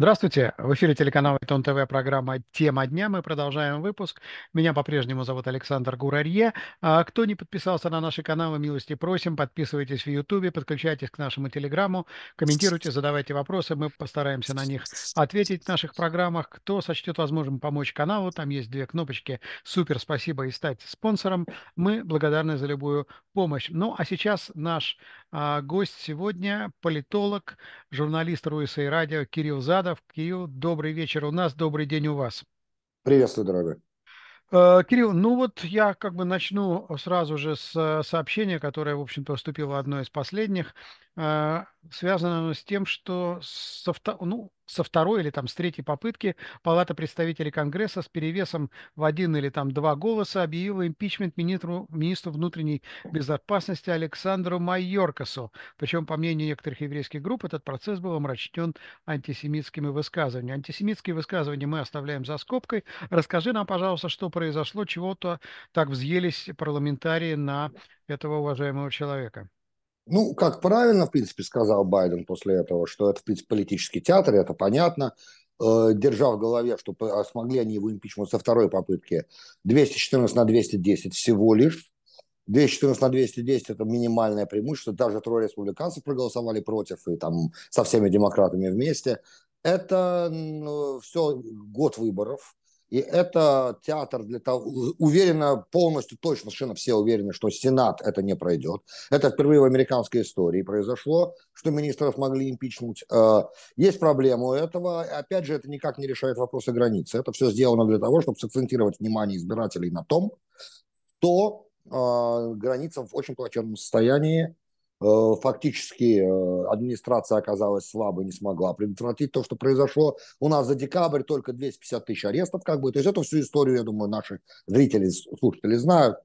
Здравствуйте, в эфире телеканала Итон ТВ, программа «Тема дня». Мы продолжаем выпуск. Меня по-прежнему зовут Александр Гурарье. А кто не подписался на наши каналы, милости просим, подписывайтесь в Ютубе, подключайтесь к нашему Телеграмму, комментируйте, задавайте вопросы, мы постараемся на них ответить в наших программах. Кто сочтет возможным помочь каналу, там есть две кнопочки «Супер спасибо» и «Стать спонсором». Мы благодарны за любую помощь. Ну, а сейчас наш а, гость сегодня – политолог, журналист Руиса и радио Кирилл Задов. Романов, Кирилл, добрый вечер у нас, добрый день у вас. Приветствую, дорогой. Э, Кирилл, ну вот я как бы начну сразу же с э, сообщения, которое, в общем-то, поступило одно из последних. Э, Связано оно с тем, что со, ну, со второй или там с третьей попытки Палата представителей Конгресса с перевесом в один или там два голоса объявила импичмент министру, министру внутренней безопасности Александру Майоркасу. Причем, по мнению некоторых еврейских групп, этот процесс был омрачен антисемитскими высказываниями. Антисемитские высказывания мы оставляем за скобкой. Расскажи нам, пожалуйста, что произошло, чего-то так взъелись парламентарии на этого уважаемого человека. Ну, как правильно, в принципе, сказал Байден после этого, что это, в принципе, политический театр, это понятно, э, держа в голове, что а смогли они его импичмент со второй попытки 214 на 210 всего лишь. 214 на 210 – это минимальное преимущество. Даже трое республиканцев проголосовали против, и там со всеми демократами вместе. Это ну, все год выборов, и это театр для того, уверенно, полностью, точно, совершенно все уверены, что Сенат это не пройдет. Это впервые в американской истории произошло, что министров могли импичнуть. Э, есть проблема у этого. Опять же, это никак не решает вопросы границы. Это все сделано для того, чтобы сакцентировать внимание избирателей на том, что э, граница в очень плачевном состоянии, Э, фактически э, администрация оказалась слабой, не смогла предотвратить то, что произошло. У нас за декабрь только 250 тысяч арестов, как бы. То есть эту всю историю, я думаю, наши зрители, слушатели знают.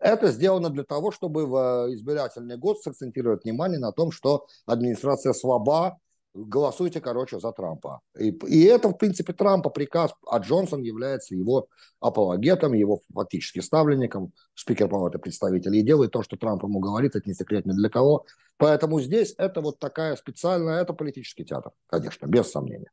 Это сделано для того, чтобы в э, избирательный год сакцентировать внимание на том, что администрация слаба, голосуйте, короче, за Трампа. И, и это, в принципе, Трампа приказ, а Джонсон является его апологетом, его фактически ставленником, спикер палаты представителей, и делает то, что Трамп ему говорит, это не секрет ни для кого. Поэтому здесь это вот такая специальная, это политический театр, конечно, без сомнения.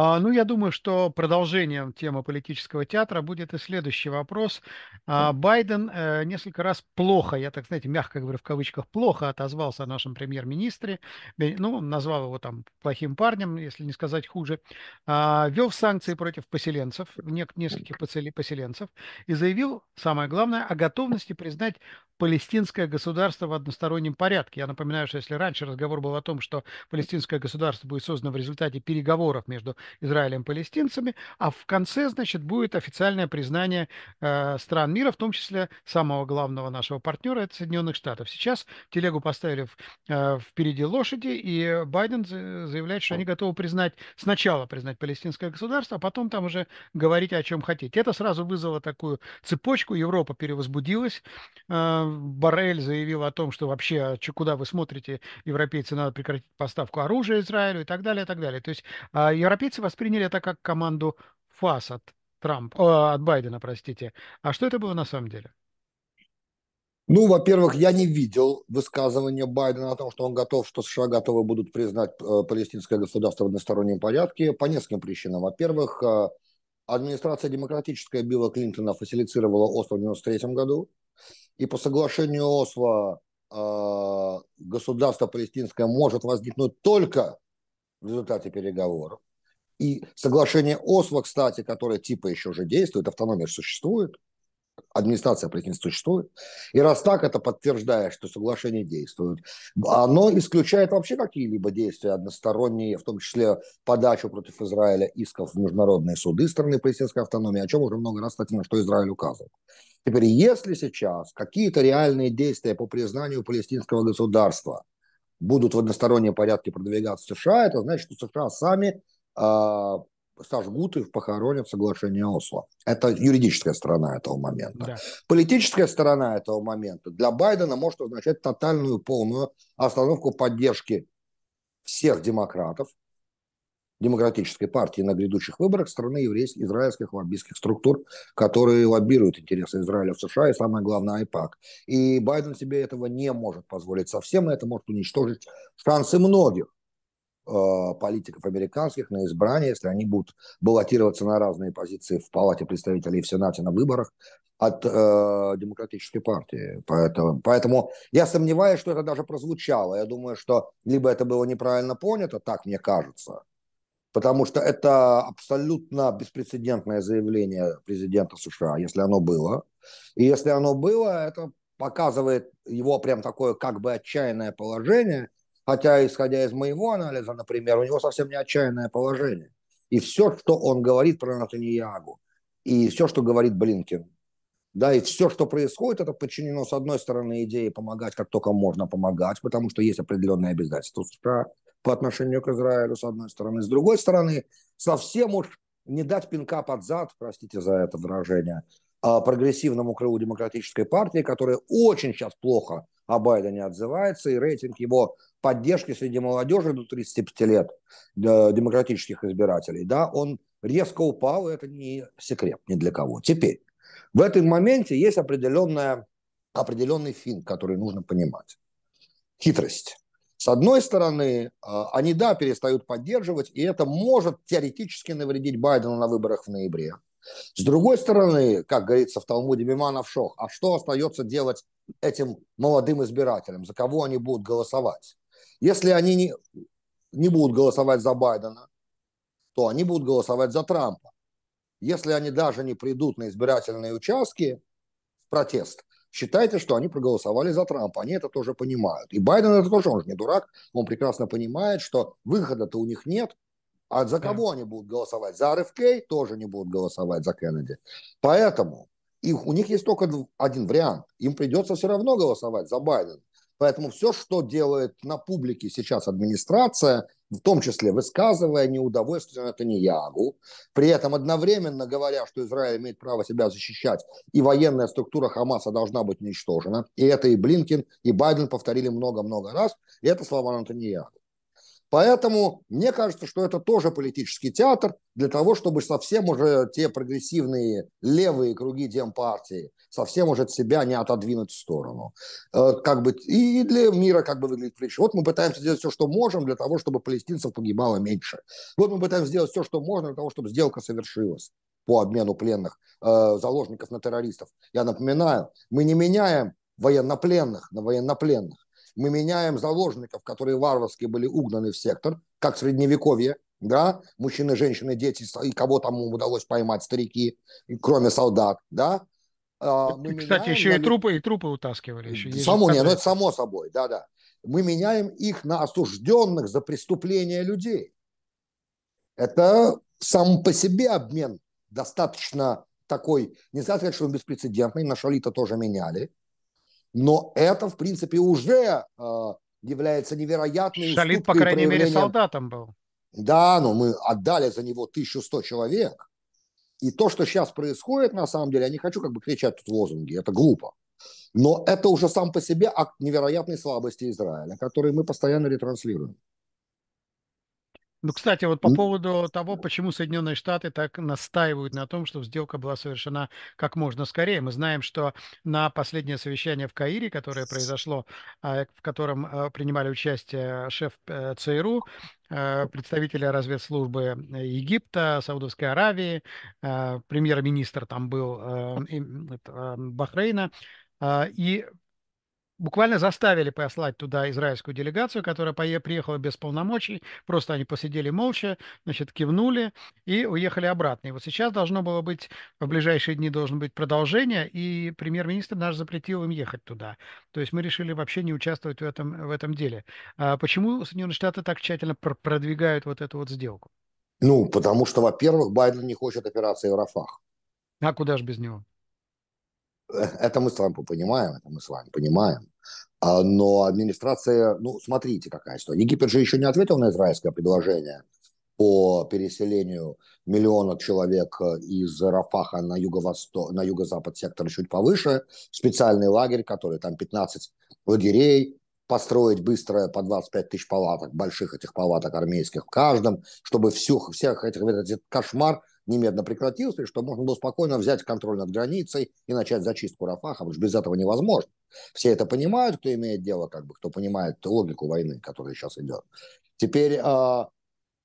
А, ну, я думаю, что продолжением темы политического театра будет и следующий вопрос. А, Байден э, несколько раз плохо, я так, знаете, мягко говорю в кавычках, плохо отозвался о нашем премьер-министре. Э, ну, назвал его там плохим парнем, если не сказать хуже. А, Вел санкции против поселенцев, нескольких поселенцев, и заявил, самое главное, о готовности признать палестинское государство в одностороннем порядке. Я напоминаю, что если раньше разговор был о том, что палестинское государство будет создано в результате переговоров между Израилем и палестинцами, а в конце, значит, будет официальное признание э, стран мира, в том числе самого главного нашего партнера, это Соединенных Штатов. Сейчас телегу поставили в, э, впереди лошади, и Байден заявляет, что они готовы признать, сначала признать палестинское государство, а потом там уже говорить о чем хотите. Это сразу вызвало такую цепочку, Европа перевозбудилась, э, Барель заявил о том, что вообще, а куда вы смотрите, европейцы, надо прекратить поставку оружия Израилю и так далее, и так далее. То есть э, европейцы австралийцы восприняли это как команду ФАС от, Трамп, о, от Байдена, простите. А что это было на самом деле? Ну, во-первых, я не видел высказывания Байдена о том, что он готов, что США готовы будут признать э, палестинское государство в одностороннем порядке по нескольким причинам. Во-первых, э, администрация демократическая Билла Клинтона фасилицировала Осло в 93 году, и по соглашению Осло э, государство палестинское может возникнуть только в результате переговоров. И соглашение Осло, кстати, которое типа еще же действует, автономия существует, администрация Палестины существует. И раз так, это подтверждает, что соглашение действует. Оно исключает вообще какие-либо действия односторонние, в том числе подачу против Израиля исков в международные суды страны палестинской автономии, о чем уже много раз, кстати, на что Израиль указывал. Теперь, если сейчас какие-то реальные действия по признанию палестинского государства будут в одностороннем порядке продвигаться США, это значит, что США сами а, сожгут и похоронят соглашение Осло. Это юридическая сторона этого момента. Да. Политическая сторона этого момента для Байдена может означать тотальную полную остановку поддержки всех демократов, демократической партии на грядущих выборах страны еврейских, израильских лоббистских структур, которые лоббируют интересы Израиля в США и, самое главное, АйПАК. И Байден себе этого не может позволить совсем, и это может уничтожить шансы многих Э, политиков американских на избрание, если они будут баллотироваться на разные позиции в Палате представителей и в Сенате на выборах от э, демократической партии. Поэтому, поэтому я сомневаюсь, что это даже прозвучало. Я думаю, что либо это было неправильно понято, так мне кажется, потому что это абсолютно беспрецедентное заявление президента США, если оно было. И если оно было, это показывает его прям такое как бы отчаянное положение – Хотя, исходя из моего анализа, например, у него совсем не отчаянное положение. И все, что он говорит про Натаньягу, и все, что говорит Блинкин, да, и все, что происходит, это подчинено, с одной стороны, идее помогать, как только можно помогать, потому что есть определенные обязательства США по отношению к Израилю, с одной стороны. С другой стороны, совсем уж не дать пинка под зад, простите за это выражение, а прогрессивному крылу демократической партии, которая очень сейчас плохо о Байдене отзывается, и рейтинг его поддержки среди молодежи до 35 лет демократических избирателей, да, он резко упал, и это не секрет ни для кого. Теперь, в этом моменте есть определенная, определенный фин, который нужно понимать. Хитрость. С одной стороны, а, они, да, перестают поддерживать, и это может теоретически навредить Байдену на выборах в ноябре. С другой стороны, как говорится в Талмуде Миманов Шох, а что остается делать этим молодым избирателям, за кого они будут голосовать. Если они не, не будут голосовать за Байдена, то они будут голосовать за Трампа. Если они даже не придут на избирательные участки в протест, считайте, что они проголосовали за Трампа. Они это тоже понимают. И Байден это тоже, он же не дурак, он прекрасно понимает, что выхода-то у них нет. А за кого они будут голосовать? За РФК тоже не будут голосовать за Кеннеди. Поэтому их, у них есть только один вариант. Им придется все равно голосовать за Байдена. Поэтому все, что делает на публике сейчас администрация, в том числе высказывая неудовольствие Натаньягу, при этом одновременно говоря, что Израиль имеет право себя защищать, и военная структура Хамаса должна быть уничтожена. И это и Блинкин, и Байден повторили много-много раз. И это слова Натаньягу. Поэтому мне кажется, что это тоже политический театр для того, чтобы совсем уже те прогрессивные левые круги демпартии совсем уже от себя не отодвинуть в сторону. Э, как бы, и для мира как бы выглядит притча. Вот мы пытаемся сделать все, что можем для того, чтобы палестинцев погибало меньше. Вот мы пытаемся сделать все, что можно для того, чтобы сделка совершилась по обмену пленных э, заложников на террористов. Я напоминаю, мы не меняем военнопленных на военнопленных мы меняем заложников, которые варварски были угнаны в сектор, как в Средневековье, да, мужчины, женщины, дети, и кого там удалось поймать, старики, кроме солдат, да. А, мы Кстати, меняем, еще и трупы, и трупы утаскивали. Еще само, не, ну это само собой, да-да. Мы меняем их на осужденных за преступления людей. Это сам по себе обмен достаточно такой, нельзя сказать, что он беспрецедентный, на Шалита тоже меняли, но это, в принципе, уже э, является невероятной Шалит, по крайней проявлением... мере, солдатом был. Да, но мы отдали за него 1100 человек. И то, что сейчас происходит, на самом деле, я не хочу как бы кричать тут лозунги, это глупо. Но это уже сам по себе акт невероятной слабости Израиля, который мы постоянно ретранслируем. Ну, кстати, вот по поводу того, почему Соединенные Штаты так настаивают на том, чтобы сделка была совершена как можно скорее. Мы знаем, что на последнее совещание в Каире, которое произошло, а, в котором а, принимали участие шеф э, ЦРУ, э, представители разведслужбы Египта, Саудовской Аравии, э, премьер-министр там был Бахрейна, а, и буквально заставили послать туда израильскую делегацию, которая приехала без полномочий, просто они посидели молча, значит, кивнули и уехали обратно. И вот сейчас должно было быть, в ближайшие дни должно быть продолжение, и премьер-министр наш запретил им ехать туда. То есть мы решили вообще не участвовать в этом, в этом деле. А почему Соединенные Штаты так тщательно пр продвигают вот эту вот сделку? Ну, потому что, во-первых, Байден не хочет операции в Рафах. А куда же без него? Это мы с вами понимаем, это мы с вами понимаем. А, но администрация, ну, смотрите, какая история. Египет же еще не ответил на израильское предложение по переселению миллиона человек э, из Рафаха на, юго восто на юго-запад сектора чуть повыше, специальный лагерь, который там 15 лагерей, построить быстро по 25 тысяч палаток, больших этих палаток армейских в каждом, чтобы всех всех этих, этот кошмар немедленно прекратился, и что можно было спокойно взять контроль над границей и начать зачистку Рафаха, потому что без этого невозможно. Все это понимают, кто имеет дело, как бы, кто понимает логику войны, которая сейчас идет. Теперь э,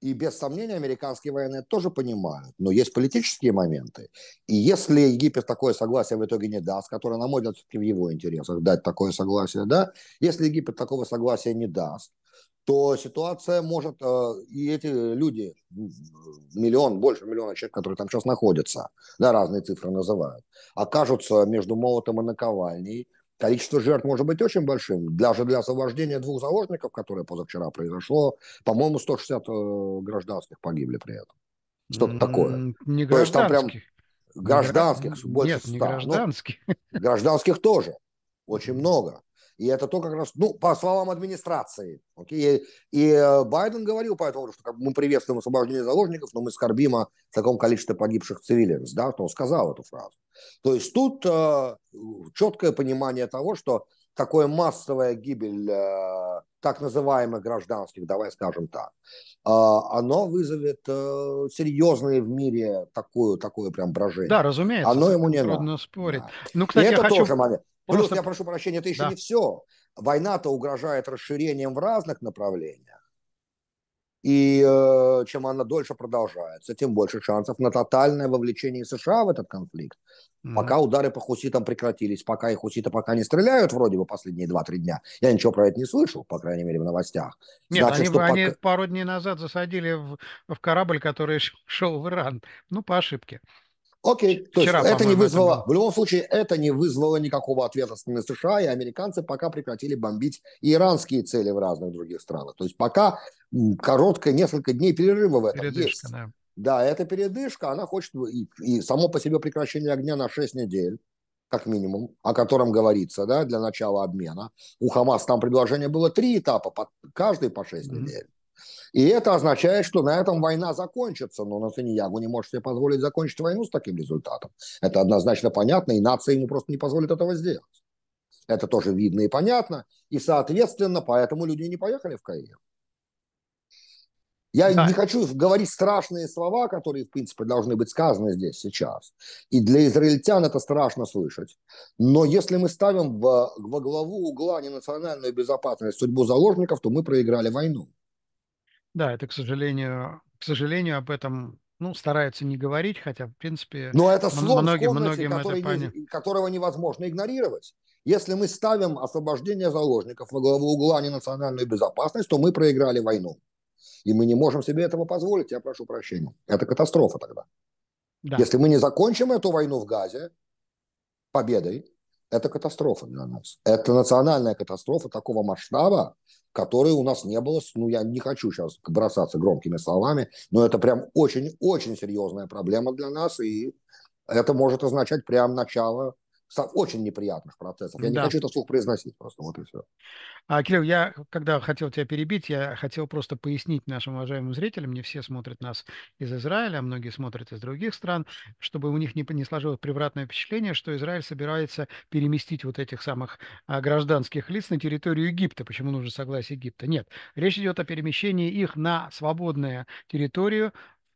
и без сомнения американские военные тоже понимают, но есть политические моменты. И если Египет такое согласие в итоге не даст, которое, на мой взгляд, все-таки в его интересах дать такое согласие, да, если Египет такого согласия не даст, то ситуация может, э, и эти люди, миллион, больше миллиона человек, которые там сейчас находятся, да, разные цифры называют, окажутся между молотом и наковальней. Количество жертв может быть очень большим. Даже для освобождения двух заложников, которое позавчера произошло, по-моему, 160 э, гражданских погибли при этом. Что-то такое. Не то есть там прям гражданских не, больше Нет, 100. Ну, гражданских. Ну, гражданских тоже. Очень много. И это то, как раз, ну, по словам администрации. Окей? И, э, Байден говорил по этому, что мы приветствуем освобождение заложников, но мы скорбим о таком количестве погибших цивилизов. Да, что он сказал эту фразу. То есть тут э, четкое понимание того, что такое массовая гибель э, так называемых гражданских, давай скажем так, э, оно вызовет э, серьезные в мире такое, такое прям брожение. Да, разумеется. Оно ему не надо. трудно спорить. Да. Ну, кстати, И это хочу... тоже момент. Просто... Плюс, я прошу прощения, это еще да. не все. Война-то угрожает расширением в разных направлениях. И э, чем она дольше продолжается, тем больше шансов на тотальное вовлечение США в этот конфликт. Mm-hmm. Пока удары по хуситам прекратились, пока их хуситы пока не стреляют вроде бы последние 2-3 дня. Я ничего про это не слышал, по крайней мере, в новостях. Нет, Значит, они, что они пока... пару дней назад засадили в, в корабль, который шел в Иран. Ну, по ошибке. Окей, то Вчера, есть это не вызвало, это в любом случае, это не вызвало никакого ответа со стороны США, и американцы пока прекратили бомбить иранские цели в разных других странах. То есть пока короткое несколько дней перерыва в этом Передышка, есть. Да. да, это передышка, она хочет, и, и само по себе прекращение огня на 6 недель, как минимум, о котором говорится, да, для начала обмена. У Хамас там предложение было три этапа, по, каждый по 6 mm-hmm. недель. И это означает, что на этом война закончится. Но Натаньягу не может себе позволить закончить войну с таким результатом. Это однозначно понятно, и нация ему просто не позволит этого сделать. Это тоже видно и понятно. И, соответственно, поэтому люди не поехали в Каир. Я да. не хочу говорить страшные слова, которые, в принципе, должны быть сказаны здесь сейчас. И для израильтян это страшно слышать. Но если мы ставим во, во главу угла ненациональную безопасность, судьбу заложников, то мы проиграли войну. Да, это, к сожалению, к сожалению, об этом ну, стараются не говорить, хотя, в принципе, Но это слон многим, в комнате, многим который, это пони... которого невозможно игнорировать. Если мы ставим освобождение заложников во главу угла не национальную безопасность, то мы проиграли войну. И мы не можем себе этого позволить, я прошу прощения. Это катастрофа тогда. Да. Если мы не закончим эту войну в Газе победой, это катастрофа для нас. Это национальная катастрофа такого масштаба, которой у нас не было. Ну, я не хочу сейчас бросаться громкими словами, но это прям очень-очень серьезная проблема для нас, и это может означать прям начало очень неприятных процессов. Я да. не хочу это слух произносить просто, вот и все. А, Кирилл, я, когда хотел тебя перебить, я хотел просто пояснить нашим уважаемым зрителям, не все смотрят нас из Израиля, а многие смотрят из других стран, чтобы у них не, не сложилось превратное впечатление, что Израиль собирается переместить вот этих самых а, гражданских лиц на территорию Египта. Почему нужно согласие Египта? Нет. Речь идет о перемещении их на свободную территорию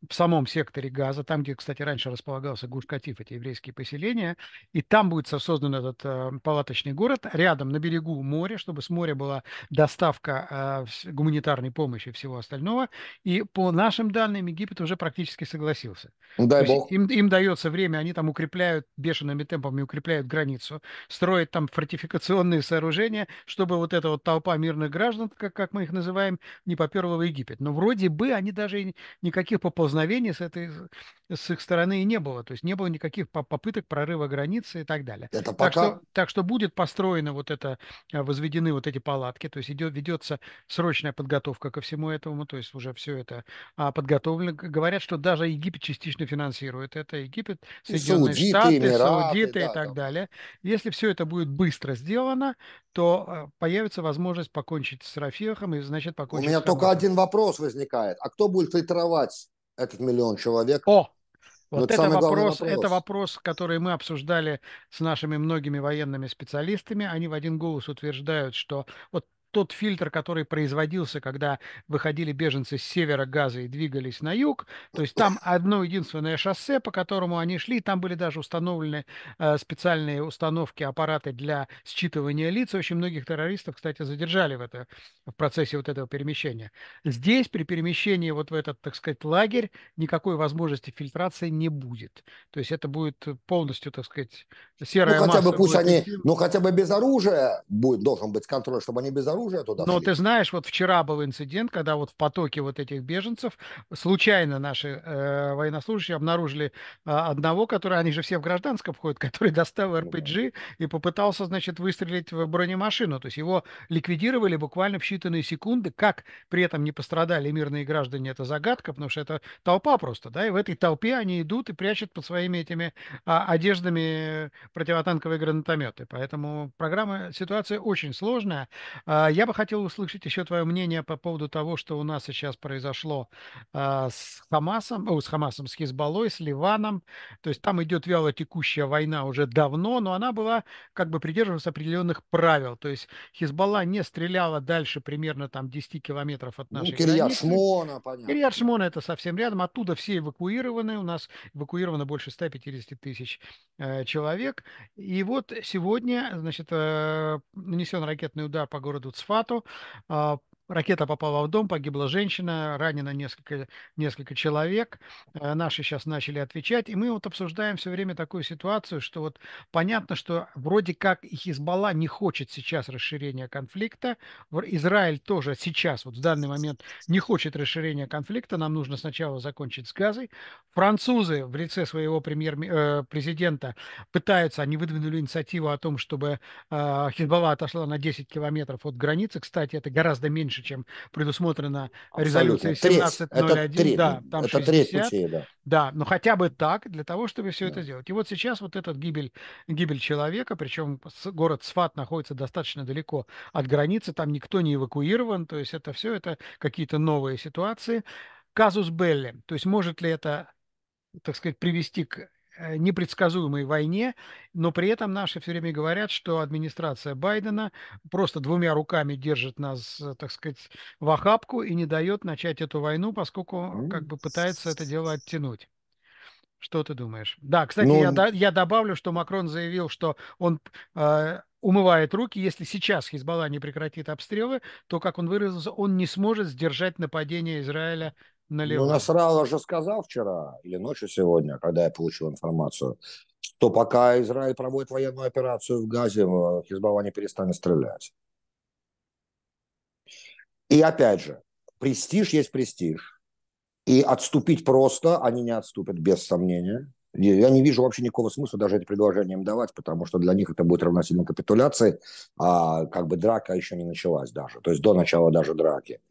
в самом секторе Газа, там, где, кстати, раньше располагался Гушкатиф, эти еврейские поселения, и там будет создан этот э, палаточный город, рядом на берегу моря, чтобы с моря была доставка э, гуманитарной помощи и всего остального, и по нашим данным Египет уже практически согласился. Ну, дай бог. Им, им дается время, они там укрепляют бешеными темпами, укрепляют границу, строят там фортификационные сооружения, чтобы вот эта вот толпа мирных граждан, как, как мы их называем, не поперла в Египет. Но вроде бы они даже никаких поползновений поползновений с, этой, с их стороны и не было. То есть не было никаких попыток прорыва границы и так далее. Это пока... так, что, так что будет построено вот это, а, возведены вот эти палатки, то есть идет, ведется срочная подготовка ко всему этому, то есть уже все это а, подготовлено. Говорят, что даже Египет частично финансирует это. Египет, Соединенные и Саудиты, Штаты, Эмираты, Саудиты да, и так да. далее. Если все это будет быстро сделано, то а, появится возможность покончить с Рафехом и, значит, покончить У меня с только один вопрос возникает. А кто будет фильтровать этот миллион человек. О, ну, вот Но это, это вопрос, вопрос, это вопрос, который мы обсуждали с нашими многими военными специалистами. Они в один голос утверждают, что вот тот фильтр, который производился, когда выходили беженцы с севера Газа и двигались на юг. То есть там одно единственное шоссе, по которому они шли. Там были даже установлены э, специальные установки, аппараты для считывания лиц. Очень многих террористов, кстати, задержали в, это, в процессе вот этого перемещения. Здесь при перемещении вот в этот, так сказать, лагерь никакой возможности фильтрации не будет. То есть это будет полностью, так сказать, серая ну, хотя масса. Бы пусть будет... они, ну, хотя бы без оружия будет, должен быть контроль, чтобы они без оружия оружие туда. Но ты знаешь, вот вчера был инцидент, когда вот в потоке вот этих беженцев случайно наши э, военнослужащие обнаружили э, одного, который, они же все в гражданском ходят, который доставил ну РПГ и попытался, значит, выстрелить в бронемашину. То есть его ликвидировали буквально в считанные секунды. Как при этом не пострадали мирные граждане, это загадка, потому что это толпа просто, да, и в этой толпе они идут и прячут под своими этими а, одеждами противотанковые гранатометы. Поэтому программа, ситуация очень сложная. А, а, я бы хотел услышать еще твое мнение по поводу того, что у нас сейчас произошло а, с Хамасом, о, с Хамасом, с Хизбаллой, с Ливаном. То есть там идет вяло текущая война уже давно, но она была как бы придерживалась определенных правил. То есть Хизбалла не стреляла дальше примерно там 10 километров от ну, нашей ну, Кирьят Шмона, понятно. Кирьят Шмона это совсем рядом. Оттуда все эвакуированы. У нас эвакуировано больше 150 тысяч э, человек. И вот сегодня, значит, э, нанесен ракетный удар по городу Guanajuato, Ракета попала в дом, погибла женщина, ранено несколько, несколько человек. Э, наши сейчас начали отвечать. И мы вот обсуждаем все время такую ситуацию, что вот понятно, что вроде как Хизбалла не хочет сейчас расширения конфликта. Израиль тоже сейчас, вот в данный момент, не хочет расширения конфликта. Нам нужно сначала закончить с газой. Французы в лице своего премьер-президента э, пытаются, они выдвинули инициативу о том, чтобы э, Хизбалла отошла на 10 километров от границы. Кстати, это гораздо меньше меньше, чем предусмотрено резолюцией 1701. да, ну, там это 60. треть путей, да. Да, но хотя бы так, для того, чтобы все да. это сделать. И вот сейчас вот этот гибель, гибель человека, причем город Сват находится достаточно далеко от границы, там никто не эвакуирован, то есть это все, это какие-то новые ситуации. Казус Белли, то есть может ли это так сказать, привести к Э, непредсказуемой войне, но при этом наши все время говорят, что администрация Байдена просто двумя руками держит нас, э, так сказать, в охапку и не дает начать эту войну, поскольку как ну, бы пытается это дело оттянуть. Что ты думаешь? Да, кстати, ну... я, я добавлю, что Макрон заявил, что он э, умывает руки. Если сейчас Хизбалла не прекратит обстрелы, то, как он выразился, он не сможет сдержать нападение Израиля налево. Ну, Насрала же сказал вчера или ночью сегодня, когда я получил информацию, что пока Израиль проводит военную операцию в Газе, э, Хизбалла не перестанет стрелять. И опять же, престиж есть престиж. И отступить просто они не отступят, без сомнения. Я не вижу вообще никакого смысла даже этим предложение давать, потому что для них это будет равносильно капитуляции, а как бы драка еще не началась даже, то есть до начала даже драки.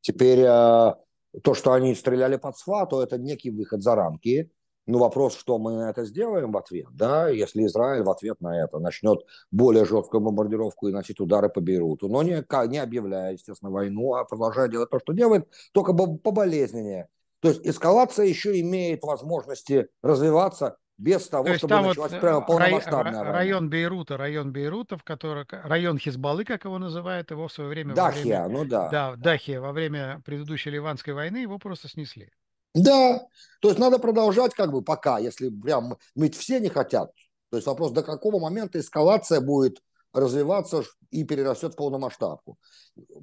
Теперь э, то, что они стреляли под свату, это некий выход за рамки. Ну, вопрос, что мы на это сделаем в ответ, да, если Израиль в ответ на это начнет более жесткую бомбардировку и носить удары по Бейруту, но не, не объявляя, естественно, войну, а продолжая делать то, что делает, только поболезненнее. То есть эскалация еще имеет возможности развиваться, без того, То чтобы там началась вот э, полномасштабная рай, Район Бейрута, район Бейрута, в который, район Хизбаллы, как его называют, его в свое время... Дахия, время, ну да. Да, Дахия, во время предыдущей Ливанской войны его просто снесли. Да, то есть надо продолжать как бы пока, если прям, ведь все не хотят. То есть вопрос, до какого момента эскалация будет развиваться и перерастет в полномасштабку.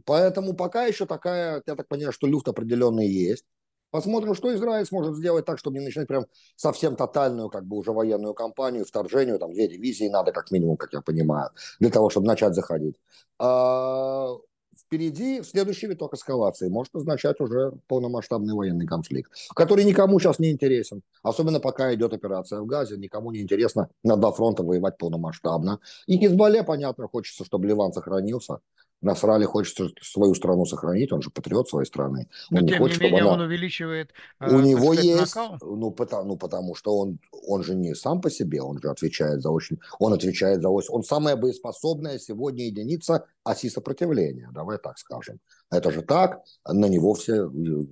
Поэтому пока еще такая, я так понимаю, что люфт определенный есть. Посмотрим, что Израиль сможет сделать так, чтобы не начинать прям совсем тотальную, как бы уже военную кампанию, вторжению, там две дивизии надо, как минимум, как я понимаю, для того, чтобы начать заходить. А впереди следующий виток эскалации может означать уже полномасштабный военный конфликт, который никому сейчас не интересен. Особенно пока идет операция в Газе, никому не интересно на два фронта воевать полномасштабно. И Хизбалле, понятно, хочется, чтобы Ливан сохранился, Насрали хочет свою страну сохранить, он же патриот своей страны. Но он тем не хочет, менее, чтобы она... он увеличивает... А, У него есть, ну потому, ну потому что он, он же не сам по себе, он же отвечает за очень... Он отвечает за... Он самая боеспособная сегодня единица оси сопротивления, давай так скажем. Это же так, на него все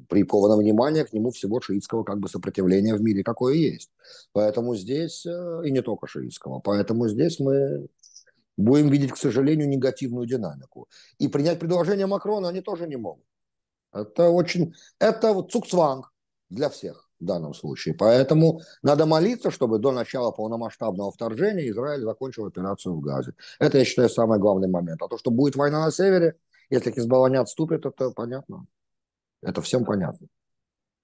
приковано внимание, к нему всего шиитского как бы сопротивления в мире какое есть. Поэтому здесь, э, и не только шиитского, поэтому здесь мы будем видеть, к сожалению, негативную динамику. И принять предложение Макрона они тоже не могут. Это очень, это вот цукцванг для всех в данном случае. Поэтому надо молиться, чтобы до начала полномасштабного вторжения Израиль закончил операцию в Газе. Это, я считаю, самый главный момент. А то, что будет война на севере, если Хизбалла не отступит, это понятно. Это всем понятно.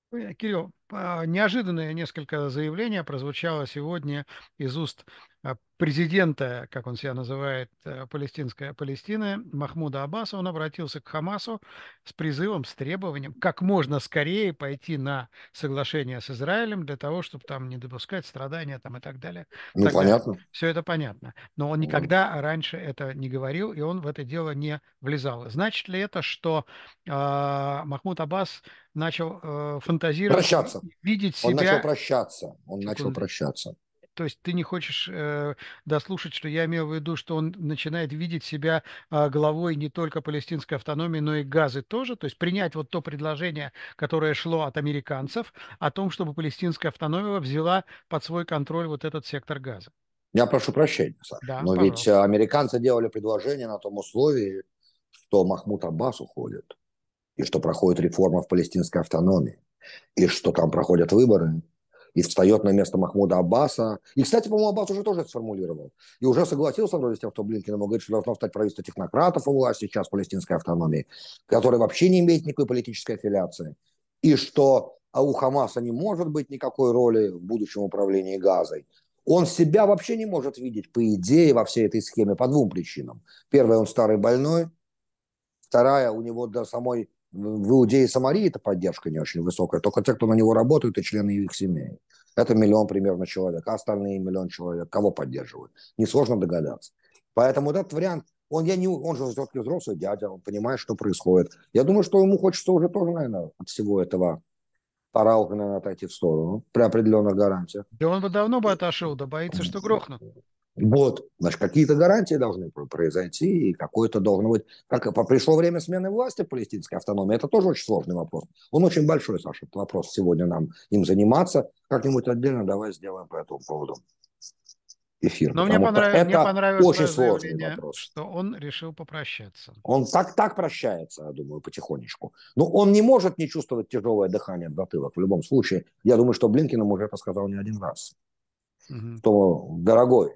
Ну, Кирилл, неожиданное несколько заявлений прозвучало сегодня из уст а, президента, как он себя называет, э, палестинская Палестины, Махмуда Аббаса, он обратился к Хамасу с призывом, с требованием как можно скорее пойти на соглашение с Израилем для того, чтобы там не допускать страдания там и так далее. Ну, так понятно. Далее. Все это понятно. Но он никогда ну. раньше это не говорил, и он в это дело не влезал. Значит ли это, что э, Махмуд Аббас начал э, фантазировать, прощаться. видеть себя... Он начал прощаться. Он Секунду. начал прощаться. То есть ты не хочешь э, дослушать, что я имел в виду, что он начинает видеть себя э, главой не только палестинской автономии, но и газы тоже. То есть принять вот то предложение, которое шло от американцев, о том, чтобы палестинская автономия взяла под свой контроль вот этот сектор газа. Я прошу прощения, Саша, да, но пожалуйста. ведь э, американцы делали предложение на том условии, что Махмуд Аббас уходит, и что проходит реформа в палестинской автономии, и что там проходят выборы, и встает на место Махмуда Аббаса. И, кстати, по-моему, Аббас уже тоже это сформулировал. И уже согласился вроде с тем, что Блинкин ему говорит, что должно стать правительство технократов у власти сейчас палестинской автономии, которое вообще не имеет никакой политической аффилиации. И что а у Хамаса не может быть никакой роли в будущем управлении Газой. Он себя вообще не может видеть, по идее, во всей этой схеме по двум причинам. Первая, он старый больной. Вторая, у него до самой в Иудее Самарии эта поддержка не очень высокая, только те, кто на него работают, и члены их семей. Это миллион примерно человек, а остальные миллион человек кого поддерживают? Несложно догадаться. Поэтому этот вариант, он, я не, он же все-таки взрослый дядя, он понимает, что происходит. Я думаю, что ему хочется уже тоже, наверное, от всего этого пора уже, наверное, отойти в сторону при определенных гарантиях. Да он бы давно бы э, отошел, да боится, что грохнут. Вот, значит, какие-то гарантии должны произойти, и какое-то должно быть... Как пришло время смены власти в палестинской автономии, это тоже очень сложный вопрос. Он очень большой, Саша, этот вопрос сегодня нам им заниматься. Как-нибудь отдельно давай сделаем по этому поводу эфир. Но мне, понрав... это мне понравилось очень сложный вопрос. что он решил попрощаться. Он так, так прощается, я думаю, потихонечку. Но он не может не чувствовать тяжелое дыхание в затылок. В любом случае, я думаю, что Блинкин ему уже это сказал не один раз. Угу. Что, дорогой,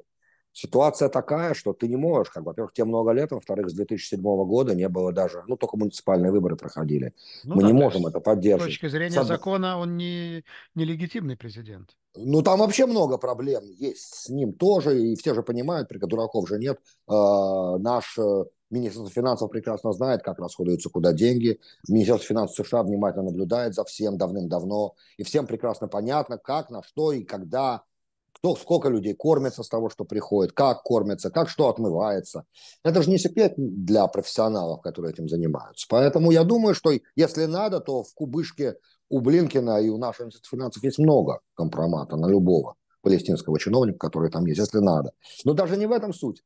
ситуация такая, что ты не можешь, как, во-первых, тебе много лет, во-вторых, с 2007 года не было даже, ну, только муниципальные выборы проходили. Ну, Мы да, не можем это поддерживать. С точки зрения Сад... закона он не, не легитимный президент. Ну, там вообще много проблем есть с ним тоже, и все же понимают, при дураков же нет. А, э, наш Министерство финансов прекрасно знает, как расходуются куда деньги. Министерство финансов США внимательно наблюдает за всем давным-давно. И всем прекрасно понятно, как, на что и когда кто, сколько людей кормится с того, что приходит, как кормится, как что отмывается. Это же не секрет для профессионалов, которые этим занимаются. Поэтому я думаю, что если надо, то в кубышке у Блинкина и у нашего Министерства финансов есть много компромата на любого палестинского чиновника, который там есть, если надо. Но даже не в этом суть.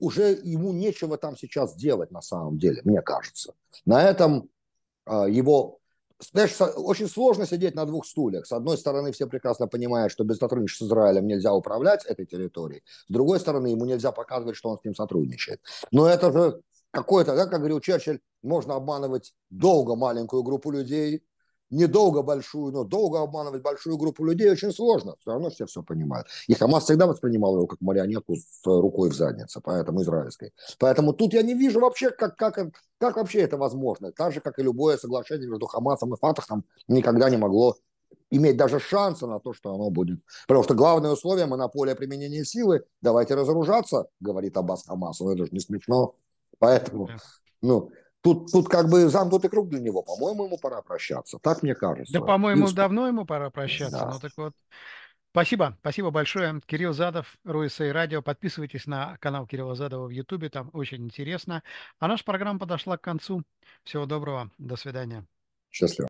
Уже ему нечего там сейчас делать на самом деле, мне кажется. На этом а, его знаешь, очень сложно сидеть на двух стульях. С одной стороны, все прекрасно понимают, что без сотрудничества с Израилем нельзя управлять этой территорией. С другой стороны, ему нельзя показывать, что он с ним сотрудничает. Но это же какое-то, да, как говорил Черчилль, можно обманывать долго маленькую группу людей, недолго большую, но долго обманывать большую группу людей очень сложно. Все равно все все понимают. И Хамас всегда воспринимал его как марионетку с э, рукой в заднице, поэтому израильской. Поэтому тут я не вижу вообще, как, как, как вообще это возможно. Так же, как и любое соглашение между Хамасом и Фатахом никогда не могло иметь даже шанса на то, что оно будет. Потому что главное условие – монополия применения силы. Давайте разоружаться, говорит Аббас Хамасу. Ну, это же не смешно. Поэтому, ну, Тут, тут как бы замкнутый круг для него. По-моему, ему пора прощаться. Так мне кажется. Да, по-моему, Исп... давно ему пора прощаться. Да. Ну так вот. Спасибо, спасибо большое. Кирилл Задов, Руиса и Радио. Подписывайтесь на канал Кирилла Задова в Ютубе, там очень интересно. А наша программа подошла к концу. Всего доброго, до свидания. Счастливо.